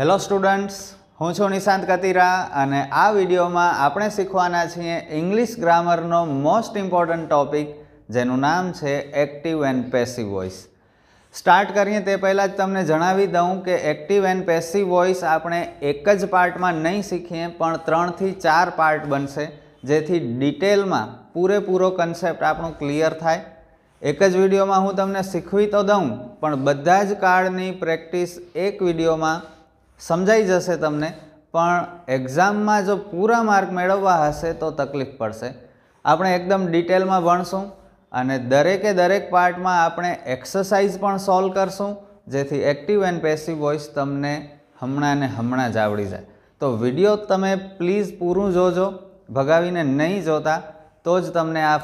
Hello students હું છું નિશાંત કતિરા અને આ વિડીયોમાં આપણે શીખવાના છીએ ઇંગ્લિશ ગ્રામરનો મોસ્ટ ઇમ્પોર્ટન્ટ ટોપિક જેનું નામ છે active and passive voice start કરીએ તે પહેલાં જ તમને જણાવી દઉં કે એક્ટિવ એન્ડ પેસિવ વોઇસ આપણે એક જ પાર્ટમાં નહીં શીખીએ પણ ત્રણથી ચાર પાર્ટ બનશે જેથી ડિટેલમાં પૂરેપૂરો કન્સેપ્ટ આપણું ક્લિયર થાય એક જ વિડીયોમાં હું તમને શીખવી તો દઉં પણ બધા જ કાર્ડની પ્રેક્ટિસ એક વિડીયોમાં સમજાઈ જશે તમને પણ એક્ઝામમાં જો પૂરા માર્ક મેળવવા હશે તો તકલીફ પડશે આપણે એકદમ ડિટેલમાં ભણશું અને દરેકે દરેક પાર્ટમાં આપણે એક્સરસાઇઝ પણ સોલ્વ કરશું જેથી એક્ટિવ એન્ડ પેસિવ વોઇસ તમને હમણાં ને હમણાં જ આવડી જાય તો વિડીયો તમે પ્લીઝ પૂરું જોજો ભગાવીને નહીં જોતા તો જ તમને આ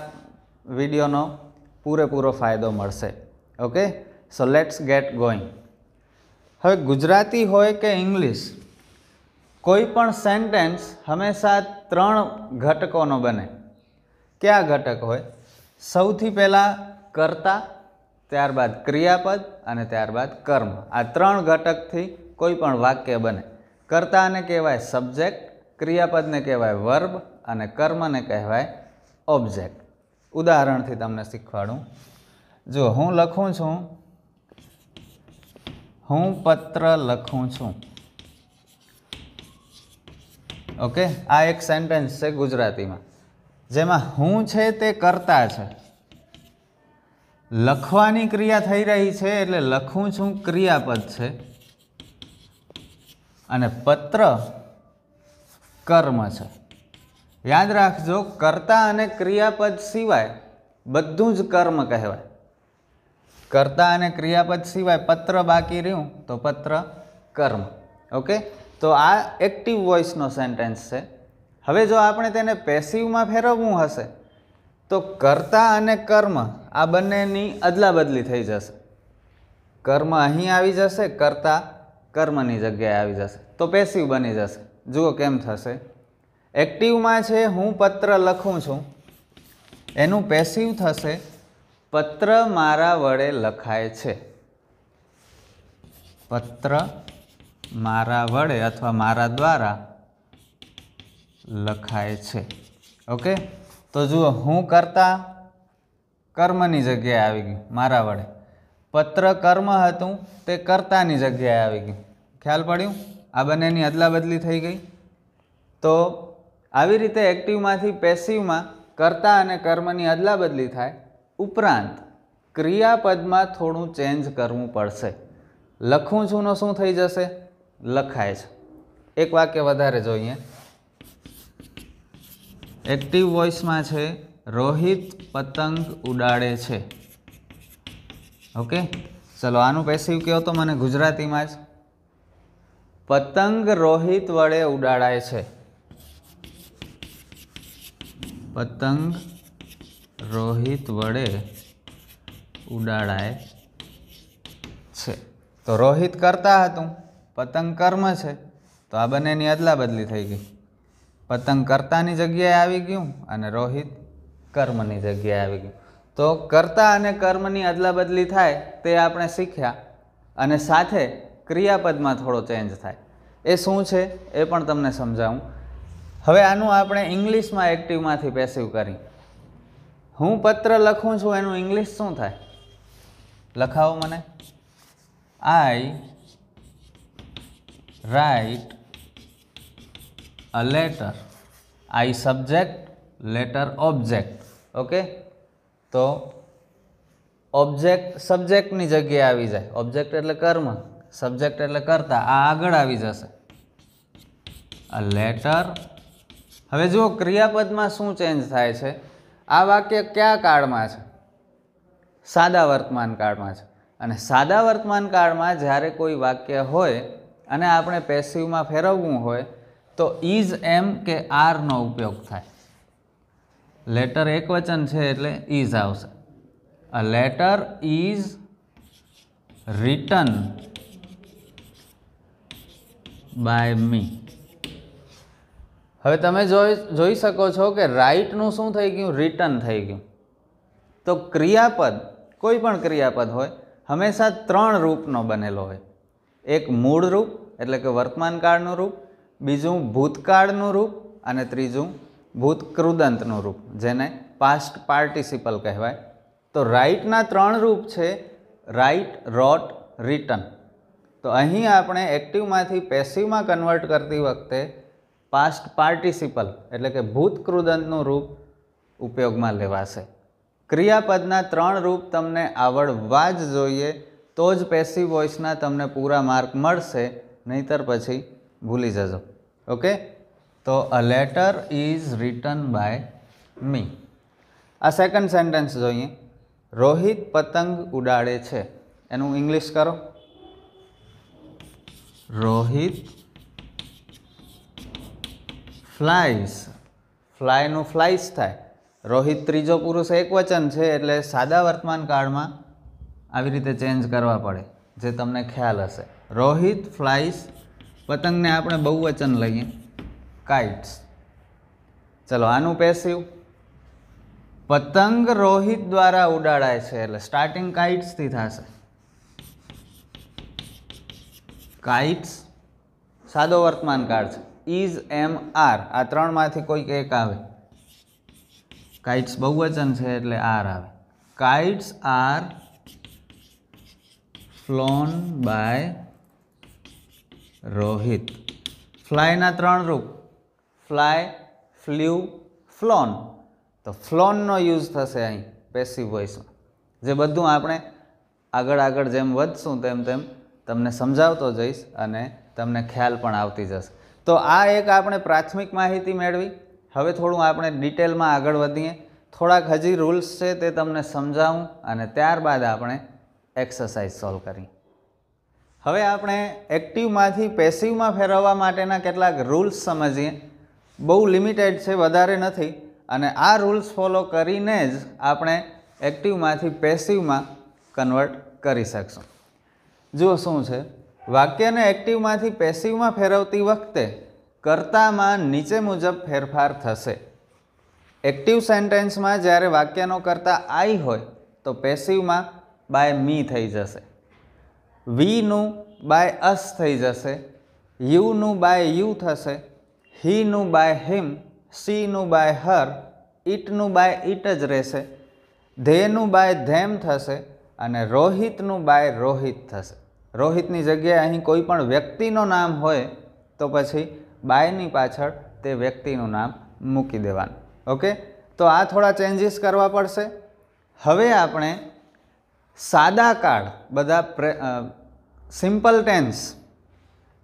વિડીયોનો પૂરેપૂરો ફાયદો મળશે okay so let's get going હવે ગુજરાતી હોય કે ઇંગ્લિશ કોઈ પણ સેન્ટેન્સ હંમેશા ત્રણ ઘટકોનો બને કયા ઘટક હોય સૌથી પહેલાં કર્તા ત્યારબાદ ક્રિયાપદ અને ત્યારબાદ કર્મ આ ત્રણ ઘટકથી કોઈ પણ વાક્ય બને કર્તાને કહેવાય સબ્જેક્ટ ક્રિયાપદને કહેવાય વર્બ અને કર્મને કહેવાય ઓબ્જેક્ટ ઉદાહરણથી તમને શીખવાડું જો હું લખું છું હું પત્ર લખું છું ઓકે આ એક સેન્ટેન્સ છે ગુજરાતીમાં જેમાં હું છે તે કરતા છે લખવાની ક્રિયા થઈ રહી છે એટલે લખું છું ક્રિયાપદ છે અને પત્ર કર્મ છે યાદ રાખજો કર્તા અને ક્રિયાપદ સિવાય બધું જ કર્મ કહેવાય કર્તા અને ક્રિયાપદ સિવાય પત્ર બાકી રહ્યું તો પત્ર કર્મ ઓકે તો આ એક્ટિવ વોઇસનો સેન્ટેન્સ છે હવે જો આપણે તેને પેસિવમાં ફેરવવું હશે તો કર્તા અને કર્મ આ બંનેની અદલાબદલી થઈ જશે કર્મ અહીં આવી જશે કર્તા કર્મની જગ્યાએ આવી જશે તો પેસિવ બની જશે જુઓ કેમ થશે એક્ટિવમાં છે હું પત્ર લખું છું એનું પેસિવ થશે પત્ર મારા વડે લખાય છે પત્ર મારા વડે અથવા મારા દ્વારા લખાય છે ઓકે તો જુઓ હું કરતા કર્મની જગ્યાએ આવી ગયું મારા વડે પત્ર કર્મ હતું તે કર્તાની જગ્યાએ આવી ગયું ખ્યાલ પડ્યું આ બંનેની અદલાબદલી થઈ ગઈ તો આવી રીતે એક્ટિવમાંથી પેસિવમાં કર્તા અને કર્મની અદલાબદલી થાય ઉપરાંત ક્રિયાપદમાં થોડું ચેન્જ કરવું પડશે લખું છુંનો શું થઈ જશે લખાય છે એક વાક્ય વધારે જોઈએ એક્ટિવ વોઇસમાં છે રોહિત પતંગ ઉડાડે છે ઓકે ચલો આનું પેસિવ કહો તો મને ગુજરાતીમાં જ પતંગ રોહિત વડે ઉડાડાય છે પતંગ રોહિત વડે ઉડાડાય છે તો રોહિત કરતા હતું પતંગ કર્મ છે તો આ બંનેની અદલા બદલી થઈ ગઈ પતંગ કરતાની જગ્યાએ આવી ગયું અને રોહિત કર્મની જગ્યાએ આવી ગયું તો કરતા અને કર્મની અદલા બદલી થાય તે આપણે શીખ્યા અને સાથે ક્રિયાપદમાં થોડો ચેન્જ થાય એ શું છે એ પણ તમને સમજાવું હવે આનું આપણે ઇંગ્લિશમાં એક્ટિવમાંથી પેસિવ કરી હું પત્ર લખું છું એનું ઇંગ્લિશ શું થાય લખાવો મને I write a letter I subject letter object okay તો ઓબ્જેક્ટ સબ્જેક્ટની જગ્યાએ આવી જાય ઓબ્જેક્ટ એટલે કર્મ સબ્જેક્ટ એટલે કરતા આ આગળ આવી જશે અ લેટર હવે જુઓ ક્રિયાપદમાં શું ચેન્જ થાય છે આ વાક્ય કયા કાળમાં છે સાદા વર્તમાન કાળમાં છે અને સાદા વર્તમાન કાળમાં જ્યારે કોઈ વાક્ય હોય અને આપણે પેસિવમાં ફેરવવું હોય તો ઇઝ એમ કે આરનો ઉપયોગ થાય લેટર એક વચન છે એટલે ઇઝ આવશે a letter is written by me હવે તમે જોઈ જોઈ શકો છો કે રાઇટનું શું થઈ ગયું રિટર્ન થઈ ગયું તો ક્રિયાપદ કોઈ પણ ક્રિયાપદ હોય હંમેશા ત્રણ રૂપનો બનેલો હોય એક મૂળ રૂપ એટલે કે વર્તમાનકાળનું રૂપ બીજું ભૂતકાળનું રૂપ અને ત્રીજું ભૂતકૃદંતનું રૂપ જેને પાસ્ટ પાર્ટિસિપલ કહેવાય તો રાઇટના ત્રણ રૂપ છે રાઇટ રોટ રિટર્ન તો અહીં આપણે એક્ટિવમાંથી પેસિવમાં કન્વર્ટ કરતી વખતે પાસ્ટ પાર્ટિસિપલ એટલે કે ભૂત રૂપ ઉપયોગમાં લેવાશે ક્રિયાપદના ત્રણ રૂપ તમને આવડવા જ જોઈએ તો જ પેસિવ વોઇસના તમને પૂરા માર્ક મળશે નહીતર પછી ભૂલી જજો ઓકે તો a letter is written by me આ સેકન્ડ સેન્ટેન્સ જોઈએ રોહિત પતંગ ઉડાડે છે એનું ઇંગ્લિશ કરો રોહિત ફ્લાઇસ ફ્લાયનું ફ્લાઇસ થાય રોહિત ત્રીજો પુરુષ એકવચન છે એટલે સાદા વર્તમાન કાળમાં આવી રીતે ચેન્જ કરવા પડે જે તમને ખ્યાલ હશે રોહિત ફ્લાઇસ પતંગને આપણે બહુવચન લઈએ કાઇટ્સ ચલો આનું પેસિવ પતંગ રોહિત દ્વારા ઉડાડાય છે એટલે સ્ટાર્ટિંગ કાઇટ્સથી થશે કાઇટ્સ સાદો વર્તમાન કાળ છે ઇઝ એમ આર આ ત્રણમાંથી કોઈક એક આવે કાઇટ્સ બહુવચન છે એટલે આર આવે kites are flown by Rohit ફ્લાયના ત્રણ રૂપ ફ્લાય ફ્લ્યુ ફ્લોન તો ફ્લોનનો યુઝ થશે અહીં પેસિવ વોઇસમાં જે બધું આપણે આગળ આગળ જેમ વધશું તેમ તેમ તમને સમજાવતો જઈશ અને તમને ખ્યાલ પણ આવતી જશે તો આ એક આપણે પ્રાથમિક માહિતી મેળવી હવે થોડું આપણે ડિટેલમાં આગળ વધીએ થોડાક હજી રૂલ્સ છે તે તમને સમજાવું અને ત્યારબાદ આપણે એક્સરસાઇઝ સોલ્વ કરી હવે આપણે એક્ટિવમાંથી પેસિવમાં ફેરવવા માટેના કેટલાક રૂલ્સ સમજીએ બહુ લિમિટેડ છે વધારે નથી અને આ રૂલ્સ ફોલો કરીને જ આપણે એક્ટિવમાંથી પેસિવમાં કન્વર્ટ કરી શકશું જુઓ શું છે વાક્યને એક્ટિવમાંથી પેસિવમાં ફેરવતી વખતે કર્તામાં નીચે મુજબ ફેરફાર થશે એક્ટિવ સેન્ટેન્સમાં જ્યારે વાક્યનો કર્તા આઈ હોય તો પેસિવમાં બાય મી થઈ જશે વીનું બાય અસ થઈ જશે યુનું બાય યુ થશે હીનું બાય હિમ સીનું બાય હર ઈટનું બાય ઇટ જ રહેશે ધેનું બાય ધેમ થશે અને રોહિતનું બાય રોહિત થશે રોહિતની જગ્યાએ અહીં કોઈ પણ વ્યક્તિનું નામ હોય તો પછી બાયની પાછળ તે વ્યક્તિનું નામ મૂકી દેવાનું ઓકે તો આ થોડા ચેન્જીસ કરવા પડશે હવે આપણે સાદા કાર્ડ બધા પ્રે સિમ્પલ ટેન્સ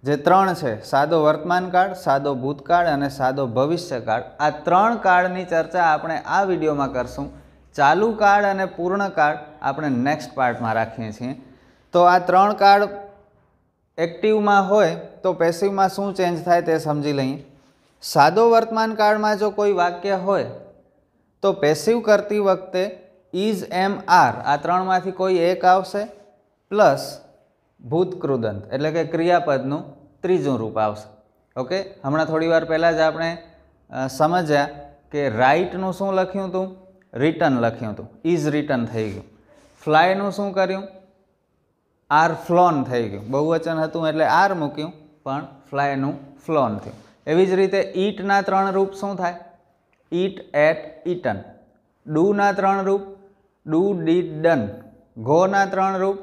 જે ત્રણ છે સાદો વર્તમાન કાળ સાદો ભૂતકાળ અને સાદો ભવિષ્યકાળ આ ત્રણ કાળની ચર્ચા આપણે આ વિડીયોમાં કરશું ચાલુ કાળ અને પૂર્ણ કાળ આપણે નેક્સ્ટ પાર્ટમાં રાખીએ છીએ તો આ ત્રણ કાર્ડ એક્ટિવમાં હોય તો પેસિવમાં શું ચેન્જ થાય તે સમજી લઈએ સાદો વર્તમાન કાળમાં જો કોઈ વાક્ય હોય તો પેસિવ કરતી વખતે ઇઝ એમ આર આ ત્રણમાંથી કોઈ એક આવશે પ્લસ ભૂતકૃદંત એટલે કે ક્રિયાપદનું ત્રીજું રૂપ આવશે ઓકે હમણાં થોડી વાર પહેલાં જ આપણે સમજ્યા કે રાઇટનું શું લખ્યું હતું રિટર્ન લખ્યું હતું ઇઝ રિટર્ન થઈ ગયું ફ્લાયનું શું કર્યું આર ફ્લોન થઈ ગયું બહુવચન હતું એટલે આર મૂક્યું પણ ફ્લાયનું ફ્લોન થયું એવી જ રીતે ઈટના ત્રણ રૂપ શું થાય ઈટ એટ ઈટન ડુના ત્રણ રૂપ ડુ ડીડ ડન ઘોના ત્રણ રૂપ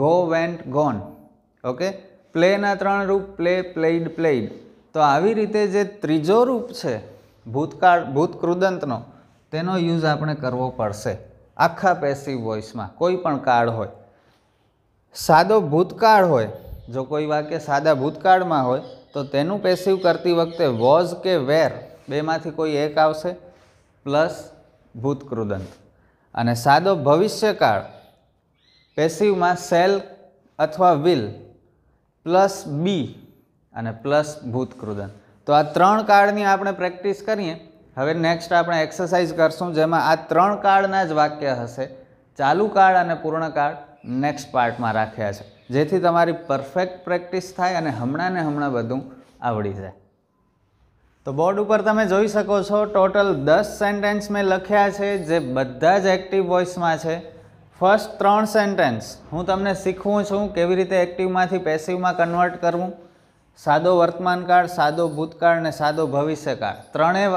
ઘો વેન્ટ ગોન ઓકે પ્લેના ત્રણ રૂપ પ્લે પ્લેઇડ પ્લેઇડ તો આવી રીતે જે ત્રીજો રૂપ છે ભૂતકાળ ભૂતકૃદંતનો તેનો યુઝ આપણે કરવો પડશે આખા પેસિવ વોઇસમાં કોઈ પણ કાર્ડ હોય સાદો ભૂતકાળ હોય જો કોઈ વાક્ય સાદા ભૂતકાળમાં હોય તો તેનું પેસિવ કરતી વખતે વોઝ કે વેર બેમાંથી કોઈ એક આવશે પ્લસ ભૂતકૃદંત અને સાદો ભવિષ્યકાળ પેસિવમાં સેલ અથવા વિલ પ્લસ બી અને પ્લસ ભૂતકૃદંત તો આ ત્રણ કાળની આપણે પ્રેક્ટિસ કરીએ હવે નેક્સ્ટ આપણે એક્સરસાઇઝ કરશું જેમાં આ ત્રણ કાળના જ વાક્ય હશે ચાલુ કાળ અને પૂર્ણ કાળ નેક્સ્ટ પાર્ટમાં રાખ્યા છે જેથી તમારી પરફેક્ટ પ્રેક્ટિસ થાય અને હમણાં ને હમણાં બધું આવડી જાય તો બોર્ડ ઉપર તમે જોઈ શકો છો ટોટલ દસ સેન્ટેન્સ મેં લખ્યા છે જે બધા જ એક્ટિવ વોઇસમાં છે ફર્સ્ટ ત્રણ સેન્ટેન્સ હું તમને શીખવું છું કેવી રીતે એક્ટિવમાંથી પેસિવમાં કન્વર્ટ કરવું સાદો વર્તમાનકાળ સાદો ભૂતકાળ અને સાદો ભવિષ્યકાળ ત્રણેય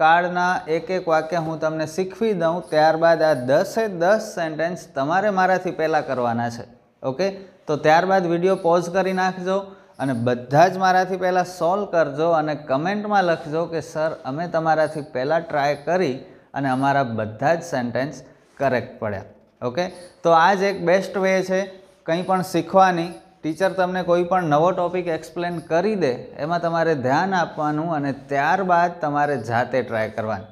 કાર્ડના એક એક વાક્ય હું તમને શીખવી દઉં ત્યારબાદ આ દસે દસ સેન્ટેન્સ તમારે મારાથી પહેલાં કરવાના છે ઓકે તો ત્યારબાદ વિડીયો પોઝ કરી નાખજો અને બધા જ મારાથી પહેલાં સોલ્વ કરજો અને કમેન્ટમાં લખજો કે સર અમે તમારાથી પહેલાં ટ્રાય કરી અને અમારા બધા જ સેન્ટેન્સ કરેક્ટ પડ્યા ઓકે તો આ જ એક બેસ્ટ વે છે કંઈ પણ શીખવાની ટીચર તમને કોઈ પણ નવો ટૉપિક એક્સપ્લેન કરી દે એમાં તમારે ધ્યાન આપવાનું અને ત્યારબાદ તમારે જાતે ટ્રાય કરવાની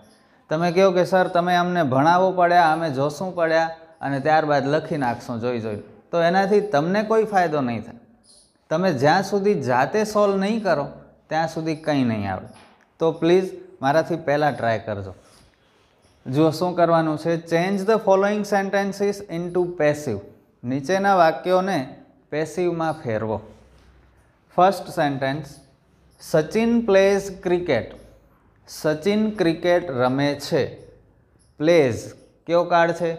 તમે કહો કે સર તમે અમને ભણાવો પડ્યા અમે જોશું પડ્યા અને ત્યારબાદ લખી નાખશું જોઈ જોઈ તો એનાથી તમને કોઈ ફાયદો નહીં થાય તમે જ્યાં સુધી જાતે સોલ્વ નહીં કરો ત્યાં સુધી કંઈ નહીં આવે તો પ્લીઝ મારાથી પહેલાં ટ્રાય કરજો જુઓ શું કરવાનું છે change the following sentences into passive નીચેના વાક્યોને પેસિવમાં ફેરવો first sentence Sachin plays cricket Sachin cricket રમે છે પ્લેઝ કયો કાળ છે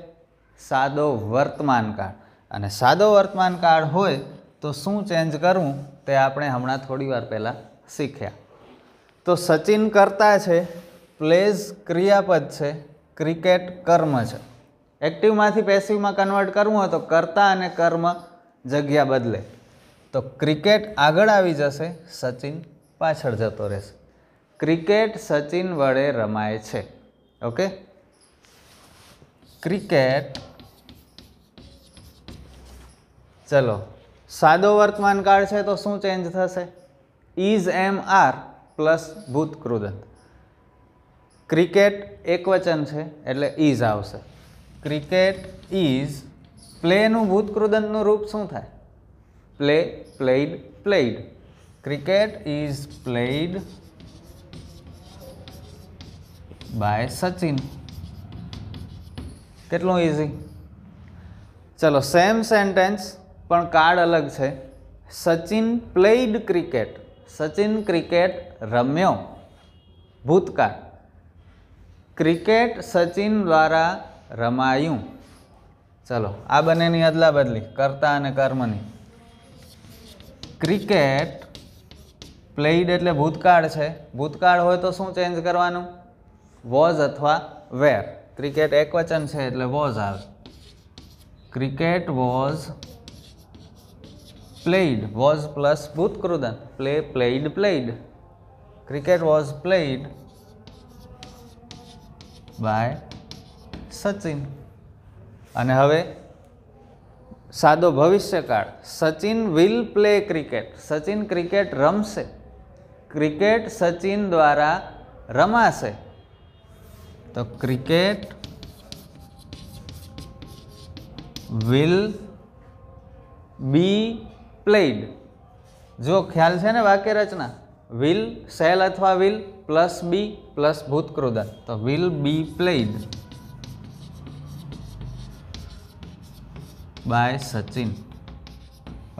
સાદો વર્તમાન કાળ અને સાદો વર્તમાન કાળ હોય તો શું ચેન્જ કરવું તે આપણે હમણાં થોડી વાર પહેલાં શીખ્યા તો સચિન કરતા છે પ્લેઝ ક્રિયાપદ છે ક્રિકેટ કર્મ છે એક્ટિવમાંથી પેસિવમાં કન્વર્ટ કરવું હોય તો કર્તા અને કર્મ જગ્યા બદલે તો ક્રિકેટ આગળ આવી જશે સચિન પાછળ જતો રહેશે ક્રિકેટ સચિન વડે રમાય છે ઓકે ક્રિકેટ ચલો સાદો વર્તમાન કાળ છે તો શું ચેન્જ થશે ઇઝ એમ આર પ્લસ ભૂતકૃદંત ક્રિકેટ એકવચન છે એટલે ઇઝ આવશે ક્રિકેટ ઇઝ પ્લેનું ભૂતકૃદનનું રૂપ શું થાય play played played cricket is played by Sachin કેટલું ઇઝી ચલો સેમ સેન્ટેન્સ પણ કાર્ડ અલગ છે Sachin played cricket Sachin cricket રમ્યો ભૂતકાળ ક્રિકેટ સચિન દ્વારા રમાયું ચલો આ બંનેની અદલા બદલી કર્તા અને કર્મની ક્રિકેટ પ્લેઇડ એટલે ભૂતકાળ છે ભૂતકાળ હોય તો શું ચેન્જ કરવાનું વોઝ અથવા વેર ક્રિકેટ એકવચન છે એટલે વોઝ આવે cricket was played was plus ભૂતકૃદન play played played cricket was played by Sachin અને હવે સાદો ભવિષ્યકાળ Sachin will play cricket Sachin cricket રમશે ક્રિકેટ સચિન દ્વારા રમાશે તો ક્રિકેટ વિલ બી પ્લેડ જો ખ્યાલ છે ને વાક્ય રચના વિલ સેલ અથવા વિલ પ્લસ બી પ્લસ ભૂતક્રોદા તો will be played by Sachin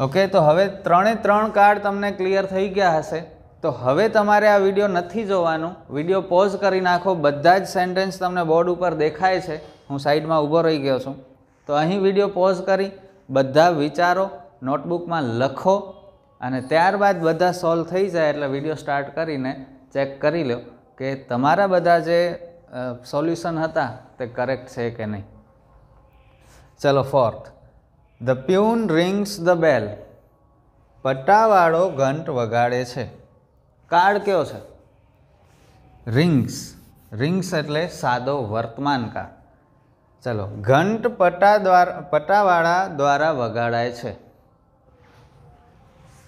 okay તો હવે ત્રણે ત્રણ કાર્ડ તમને ક્લિયર થઈ ગયા હશે તો હવે તમારે આ વિડીયો નથી જોવાનું વિડીયો પોઝ કરી નાખો બધા જ સેન્ટેન્સ તમને બોર્ડ ઉપર દેખાય છે હું સાઈડમાં ઊભો રહી ગયો છું તો અહીં વિડીયો પોઝ કરી બધા વિચારો નોટબુકમાં લખો અને ત્યારબાદ બધા સોલ્વ થઈ જાય એટલે વિડીયો સ્ટાર્ટ કરીને ચેક કરી લો કે તમારા બધા જે સોલ્યુશન હતા તે કરેક્ટ છે કે નહીં ચલો fourth the peon rings the bell પટ્ટાવાળો ઘંટ વગાડે છે કાળ કયો છે રિંગ્સ રિંગ્સ એટલે સાદો વર્તમાન કાળ ચલો ઘંટ પટ્ટા દ્વારા પટ્ટાવાળા દ્વારા વગાડાય છે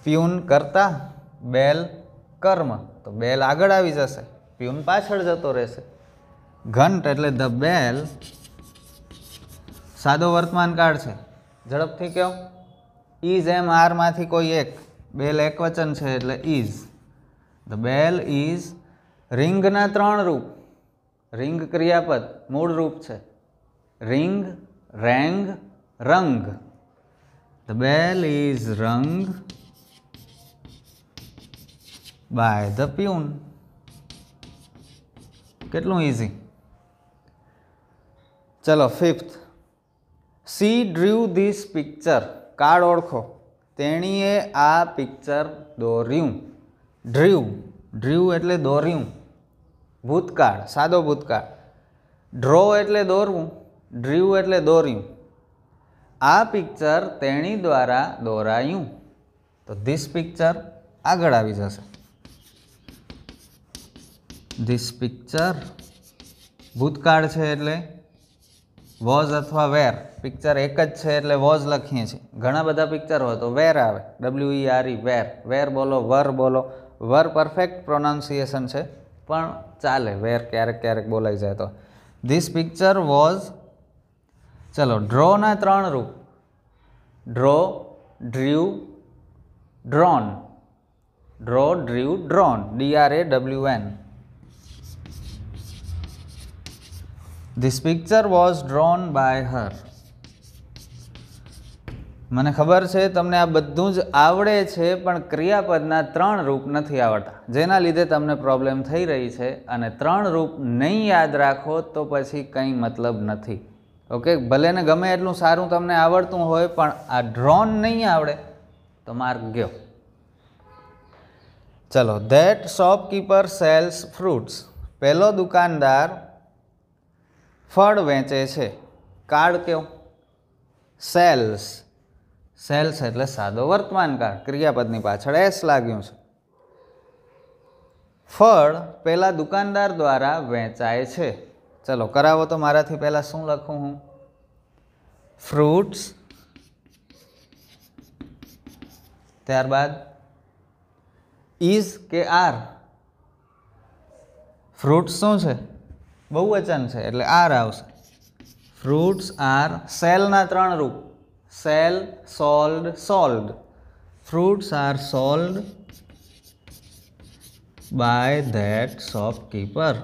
પ્યુન કરતા બેલ કર્મ તો બેલ આગળ આવી જશે પ્યુન પાછળ જતો રહેશે ઘંટ એટલે ધ બેલ સાદો વર્તમાન કાળ છે ઝડપથી કહો ઇઝ એમ આરમાંથી કોઈ એક બેલ એકવચન છે એટલે ઇઝ ધ બેલ ઇઝ રિંગના ત્રણ રૂપ રિંગ ક્રિયાપદ મૂળ રૂપ છે ring rang rung the bell is rung by the peon કેટલું ઇઝી ચલો fifth she drew this picture card ઓળખો તેણીએ આ પિક્ચર દોર્યું ડ્રીવ ડ્રીવ એટલે દોર્યું ભૂતકાળ સાદો ભૂતકાળ ડ્રો એટલે દોરવું ડ્રીવ એટલે દોર્યું આ પિક્ચર તેણી દ્વારા દોરાયું તો ધીસ પિક્ચર આગળ આવી જશે ધીસ પિક્ચર ભૂતકાળ છે એટલે વોઝ અથવા વેર પિક્ચર એક જ છે એટલે વોઝ લખીએ છીએ ઘણા બધા પિક્ચર હોય તો વેર આવે ડબલ્યુ ઈ આર ઈ વેર વેર બોલો વર બોલો વર પરફેક્ટ પ્રોનાઉન્સિએશન છે પણ ચાલે વેર ક્યારેક ક્યારેક બોલાઈ જાય તો ધીસ પિક્ચર વોઝ ચલો ડ્રોના ત્રણ રૂપ draw drew drawn draw drew drawn D R A W N this picture was drawn by her મને ખબર છે તમને આ બધું જ આવડે છે પણ ક્રિયાપદના ત્રણ રૂપ નથી આવડતા જેના લીધે તમને પ્રોબ્લેમ થઈ રહી છે અને ત્રણ રૂપ નહીં યાદ રાખો તો પછી કંઈ મતલબ નથી ઓકે ભલે ને ગમે એટલું સારું તમને આવડતું હોય પણ આ ડ્રોન નહીં આવડે તો માર્ગ ગયો ચલો ધેટ શોપકીપર સેલ્સ ફ્રૂટ્સ પહેલો દુકાનદાર ફળ વેચે છે કાળ કયો સેલ્સ સેલ્સ એટલે સાદો વર્તમાન કાળ ક્રિયાપદની પાછળ એસ લાગ્યું છે ફળ પહેલાં દુકાનદાર દ્વારા વેચાય છે ચલો કરાવો તો મારાથી પહેલાં શું લખું હું ફ્રૂટ્સ ત્યારબાદ ઇઝ કે આર ફ્રૂટ્સ શું છે બહુવચન છે એટલે આર આવશે ફ્રૂટ્સ આર સેલના ત્રણ રૂપ sell sold sold fruits are sold by that shopkeeper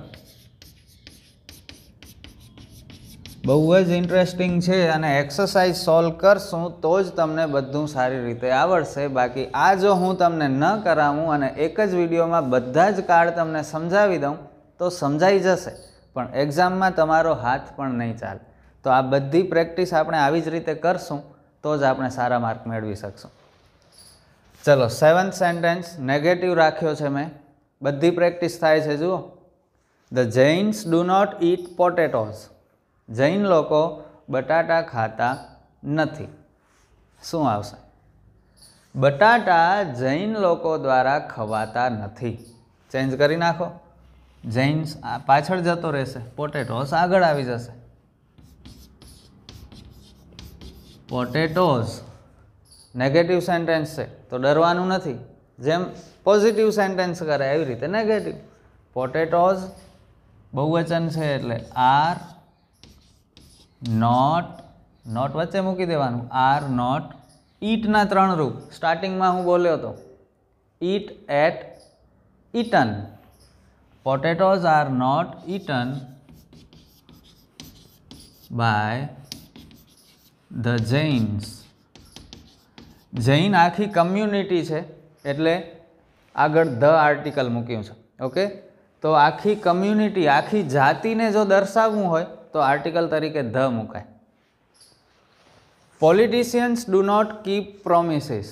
બહુ જ ઇન્ટરેસ્ટિંગ છે અને એક્સરસાઇઝ સોલ્વ કરશું તો જ તમને બધું સારી રીતે આવડશે બાકી આ જો હું તમને ન કરાવું અને એક જ વિડીયોમાં બધા જ કાર્ડ તમને સમજાવી દઉં તો સમજાઈ જશે પણ એક્ઝામમાં તમારો હાથ પણ નહીં ચાલે તો આ બધી પ્રેક્ટિસ આપણે આવી જ રીતે કરશું તો જ આપણે સારા માર્ક મેળવી શકશું ચલો સેવન્થ સેન્ટેન્સ નેગેટિવ રાખ્યો છે મેં બધી પ્રેક્ટિસ થાય છે જુઓ the Jains do not eat potatoes Jain લોકો બટાટા ખાતા નથી શું આવશે બટાટા જૈન લોકો દ્વારા ખવાતા નથી ચેન્જ કરી નાખો જૈન્સ પાછળ જતો રહેશે પોટેટોસ આગળ આવી જશે પોટેટોઝ નેગેટિવ સેન્ટેન્સ છે તો ડરવાનું નથી જેમ પોઝિટિવ સેન્ટેન્સ કરે એવી રીતે નેગેટિવ પોટેટોઝ બહુવચન છે એટલે આર નોટ નોટ વચ્ચે મૂકી દેવાનું આર નોટ ઈટના ત્રણ રૂપ સ્ટાર્ટિંગમાં હું બોલ્યો હતો eat ate eaten potatoes are not eaten by the Jains. Jain આખી કમ્યુનિટી છે એટલે આગળ ધ આર્ટિકલ મૂક્યું છે ઓકે તો આખી કમ્યુનિટી આખી જાતિને જો દર્શાવવું હોય તો આર્ટિકલ તરીકે ધ મુકાય politicians do not keep promises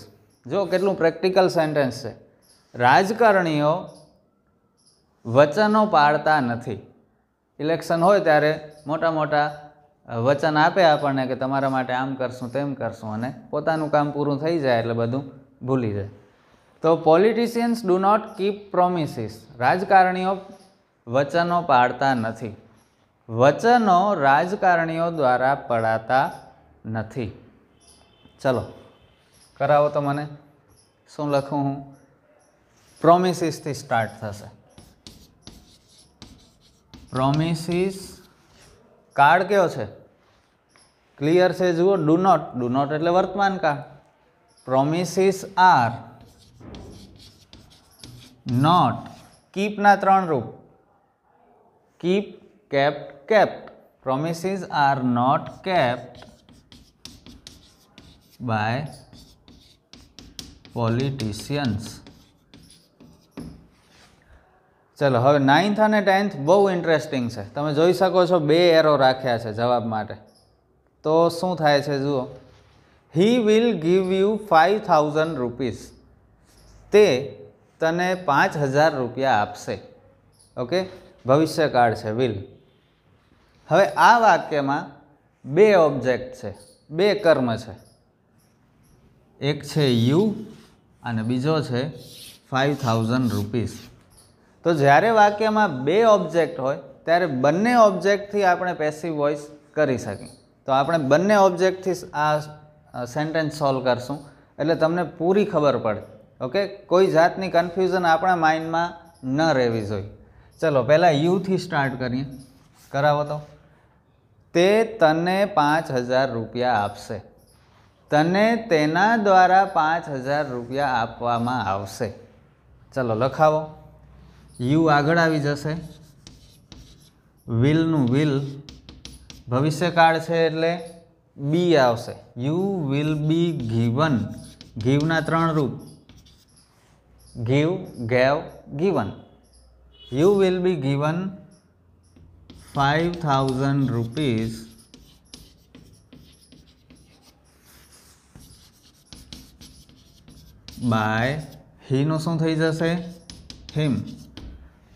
જો કેટલું પ્રેક્ટિકલ સેન્ટેન્સ છે રાજકારણીઓ વચનો પાળતા નથી ઇલેક્શન હોય ત્યારે મોટા મોટા વચન આપે આપણને કે તમારા માટે આમ કરશું તેમ કરશું અને પોતાનું કામ પૂરું થઈ જાય એટલે બધું ભૂલી જાય તો politicians do not keep promises રાજકારણીઓ વચનો પાળતા નથી વચનો રાજકારણીઓ દ્વારા પડાતા નથી ચલો કરાવો તો મને શું લખું હું પ્રોમિસિસથી સ્ટાર્ટ થશે પ્રોમિસિસ કાળ કયો છે ક્લિયર છે જુઓ ડુ નોટ ડુ નોટ એટલે વર્તમાન કાળ પ્રોમિસિસ આર નોટ કીપના ત્રણ રૂપ keep kept kept promises are not kept by politicians ચાલો હવે નાઇન્થ અને ટેન્થ બહુ ઇન્ટરેસ્ટિંગ છે તમે જોઈ શકો છો બે એરો રાખ્યા છે જવાબ માટે તો શું થાય છે જુઓ he will give you five thousand rupees તે તને પાંચ હજાર રૂપિયા આપશે ઓકે ભવિષ્યકાળ છે વિલ હવે આ વાક્યમાં બે ઓબ્જેક્ટ છે બે કર્મ છે એક છે યુ અને બીજો છે ફાઇવ થાઉઝન્ડ રૂપીસ તો જ્યારે વાક્યમાં બે ઓબ્જેક્ટ હોય ત્યારે બંને ઓબ્જેક્ટથી આપણે પેસિવ વોઇસ કરી શકીએ તો આપણે બંને ઓબ્જેક્ટથી આ સેન્ટેન્સ સોલ્વ કરશું એટલે તમને પૂરી ખબર પડે ઓકે કોઈ જાતની કન્ફ્યુઝન આપણા માઇન્ડમાં ન રહેવી જોઈએ ચલો પહેલાં યુથી સ્ટાર્ટ કરીએ કરાવો તો તે તને પાંચ હજાર રૂપિયા આપશે તને તેના દ્વારા પાંચ હજાર રૂપિયા આપવામાં આવશે ચલો લખાવો યુ આગળ આવી જશે વિલનું વિલ ભવિષ્યકાળ છે એટલે બી આવશે યુ વિલ બી ગીવન ગીવના ત્રણ રૂપ give gave given you will be given five thousand rupees by હીનું શું થઈ જશે હિમ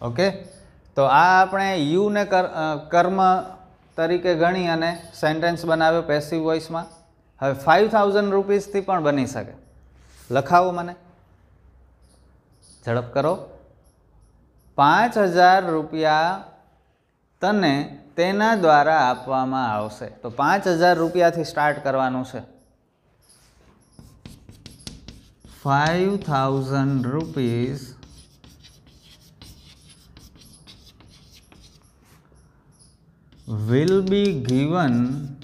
ઓકે તો આ આપણે યુને કર્મ તરીકે ગણી અને સેન્ટેન્સ બનાવ્યો પેસિવ વોઇસમાં હવે ફાઇવ થાઉઝન્ડ રૂપીઝથી પણ બની શકે લખાવો મને ઝડપ કરો પાંચ હજાર રૂપિયા તને તેના દ્વારા આપવામાં આવશે તો પાંચ હજાર રૂપિયાથી સ્ટાર્ટ કરવાનું છે five thousand rupees will be given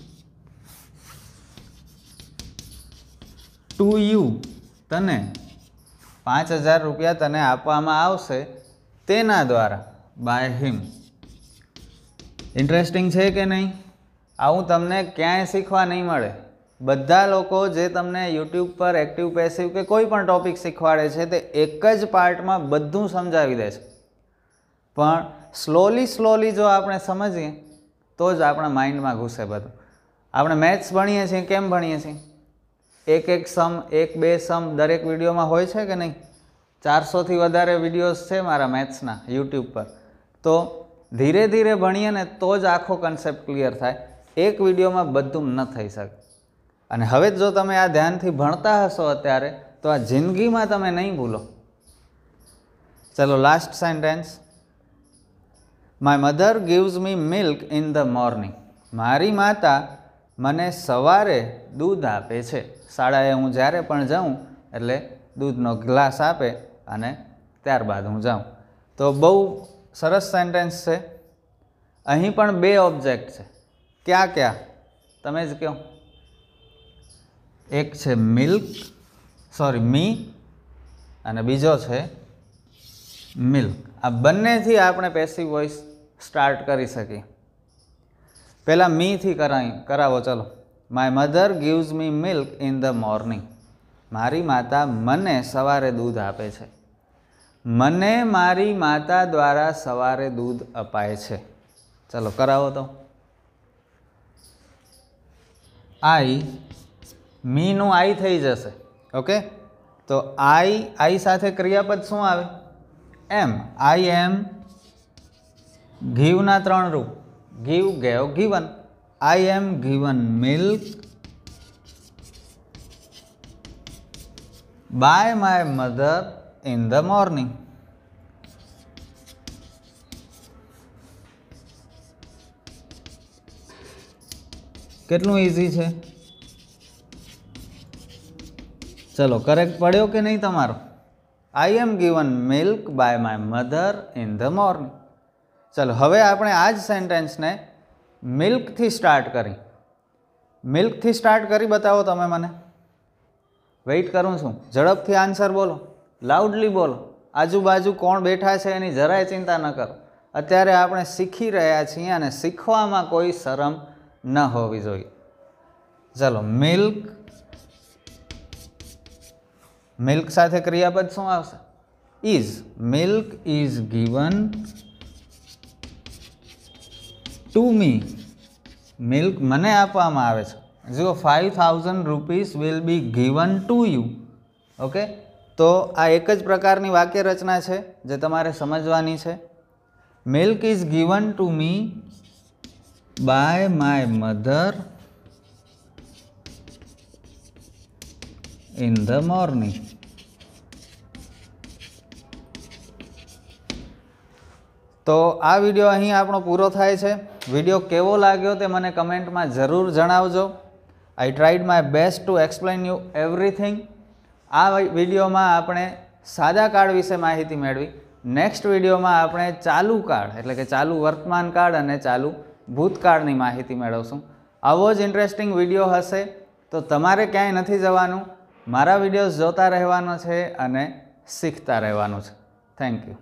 to you તને પાંચ હજાર રૂપિયા તને આપવામાં આવશે તેના દ્વારા બાય હિમ ઇન્ટરેસ્ટિંગ છે કે નહીં આવું તમને ક્યાંય શીખવા નહીં મળે બધા લોકો જે તમને યુટ્યુબ પર એક્ટિવ પેસિવ કે કોઈ પણ ટૉપિક શીખવાડે છે તે એક જ પાર્ટમાં બધું સમજાવી દે છે પણ સ્લોલી સ્લોલી જો આપણે સમજીએ તો જ આપણા માઇન્ડમાં ઘૂસે બધું આપણે મેથ્સ ભણીએ છીએ કેમ ભણીએ છીએ એક એક સમ એક બે સમ દરેક વિડીયોમાં હોય છે કે નહીં ચારસોથી વધારે વિડીયોઝ છે મારા મેથ્સના યુટ્યુબ પર તો ધીરે ધીરે ભણીએ ને તો જ આખો કન્સેપ્ટ ક્લિયર થાય એક વિડીયોમાં બધું ન થઈ શકે અને હવે જો તમે આ ધ્યાનથી ભણતા હશો અત્યારે તો આ જિંદગીમાં તમે નહીં ભૂલો ચલો last sentence my mother gives me milk in the morning મારી માતા મને સવારે દૂધ આપે છે શાળાએ હું જ્યારે પણ જાઉં એટલે દૂધનો ગ્લાસ આપે અને ત્યારબાદ હું જાઉં તો બહુ સરસ સેન્ટેન્સ છે અહીં પણ બે ઓબ્જેક્ટ છે ક્યાં ક્યાં તમે જ કહો એક છે મિલ્ક સોરી મી અને બીજો છે મિલ્ક આ બંનેથી આપણે પેસિવ વોઇસ સ્ટાર્ટ કરી શકીએ પહેલાં મીથી કરાવી કરાવો ચલો my mother gives me milk in the morning મારી માતા મને સવારે દૂધ આપે છે મને મારી માતા દ્વારા સવારે દૂધ અપાય છે ચલો કરાવો તો આઈ મીનું આઈ થઈ જશે ઓકે તો આઈ આઈ સાથે ક્રિયાપદ શું આવે એમ આઈ એમ ગીવના ત્રણ રૂપ give gave given I am given milk by my mother in the morning કેટલું ઇઝી છે ચલો કરેક્ટ પડ્યો કે નહીં તમારો I am given milk by my mother in the morning ચાલો હવે આપણે આ જ સેન્ટેન્સને મિલ્કથી સ્ટાર્ટ કરી મિલ્કથી સ્ટાર્ટ કરી બતાવો તમે મને વેઇટ કરું છું ઝડપથી આન્સર બોલો લાઉડલી બોલો આજુબાજુ કોણ બેઠા છે એની જરાય ચિંતા ન કરો અત્યારે આપણે શીખી રહ્યા છીએ અને શીખવામાં કોઈ શરમ ન હોવી જોઈએ ચાલો મિલ્ક મિલ્ક સાથે ક્રિયાપદ શું આવશે is milk is given to me milk મને આપવામાં આવે છે જો five thousand rupees will be given to you okay તો આ એક જ પ્રકારની વાક્ય રચના છે જે તમારે સમજવાની છે milk is given to me by my mother in the morning તો આ વિડીયો અહીં આપણો પૂરો થાય છે વિડીયો કેવો લાગ્યો તે મને કમેન્ટમાં જરૂર જણાવજો I tried my best to explain you everything આ વિડીયોમાં આપણે સાદા કાર્ડ વિશે માહિતી મેળવી નેક્સ્ટ વિડીયોમાં આપણે ચાલુ કાર્ડ એટલે કે ચાલુ વર્તમાન કાર્ડ અને ચાલુ ભૂતકાળની માહિતી મેળવશું આવો જ ઇન્ટરેસ્ટિંગ વિડીયો હશે તો તમારે ક્યાંય નથી જવાનું મારા વિડીયોઝ જોતા રહેવાનો છે અને શીખતા રહેવાનું છે થેન્ક યુ